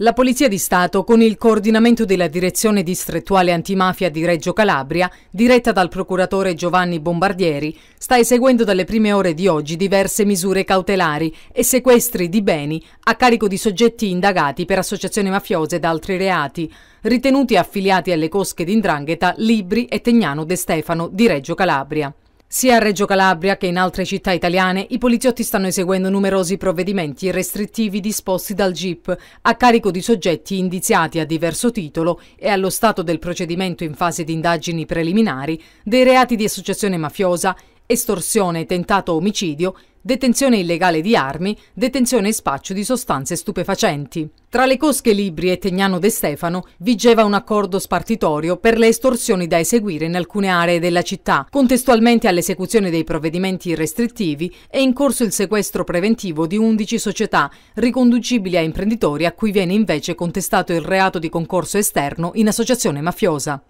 La Polizia di Stato, con il coordinamento della Direzione Distrettuale Antimafia di Reggio Calabria, diretta dal procuratore Giovanni Bombardieri, sta eseguendo dalle prime ore di oggi diverse misure cautelari e sequestri di beni a carico di soggetti indagati per associazioni mafiose ed altri reati, ritenuti affiliati alle cosche di Indrangheta Libri e Tegnano De Stefano di Reggio Calabria. Sia a Reggio Calabria che in altre città italiane i poliziotti stanno eseguendo numerosi provvedimenti restrittivi disposti dal GIP a carico di soggetti indiziati a diverso titolo e allo stato del procedimento in fase di indagini preliminari dei reati di associazione mafiosa, estorsione e tentato omicidio, detenzione illegale di armi, detenzione e spaccio di sostanze stupefacenti. Tra le cosche Libri e Tegnano De Stefano vigeva un accordo spartitorio per le estorsioni da eseguire in alcune aree della città, contestualmente all'esecuzione dei provvedimenti restrittivi è in corso il sequestro preventivo di 11 società, riconducibili a imprenditori a cui viene invece contestato il reato di concorso esterno in associazione mafiosa.